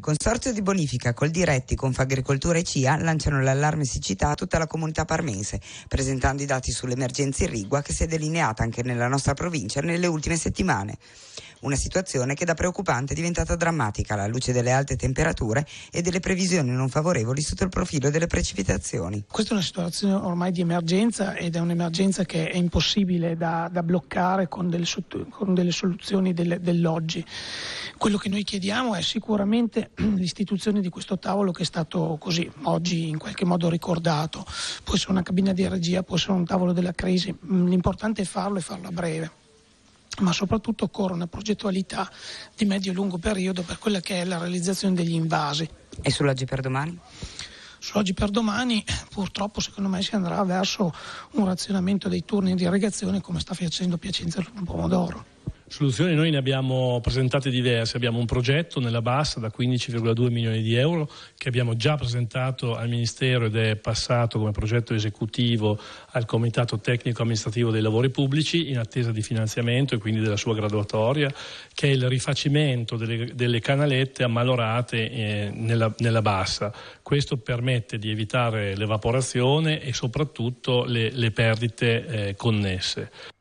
Consorzio di bonifica, Coldiretti, Confagricoltura e CIA lanciano l'allarme siccità a tutta la comunità parmense, presentando i dati sull'emergenza irrigua che si è delineata anche nella nostra provincia nelle ultime settimane. Una situazione che da preoccupante è diventata drammatica alla luce delle alte temperature e delle previsioni non favorevoli sotto il profilo delle precipitazioni. Questa è una situazione ormai di emergenza ed è un'emergenza che è impossibile da, da bloccare con delle, con delle soluzioni del, dell'oggi. Quello che noi chiediamo è sicuramente l'istituzione di questo tavolo che è stato così oggi in qualche modo ricordato. Può essere una cabina di regia, può essere un tavolo della crisi, mm, l'importante è farlo e farlo a breve ma soprattutto occorre una progettualità di medio e lungo periodo per quella che è la realizzazione degli invasi. E sull'oggi per domani? Sull'oggi per domani purtroppo secondo me si andrà verso un razionamento dei turni di irrigazione come sta facendo Piacenza sul pomodoro. Soluzioni noi ne abbiamo presentate diverse, abbiamo un progetto nella bassa da 15,2 milioni di euro che abbiamo già presentato al Ministero ed è passato come progetto esecutivo al Comitato Tecnico Amministrativo dei Lavori Pubblici in attesa di finanziamento e quindi della sua graduatoria, che è il rifacimento delle, delle canalette ammalorate eh, nella, nella, bassa. Questo permette di evitare l'evaporazione e soprattutto le, le perdite eh, connesse.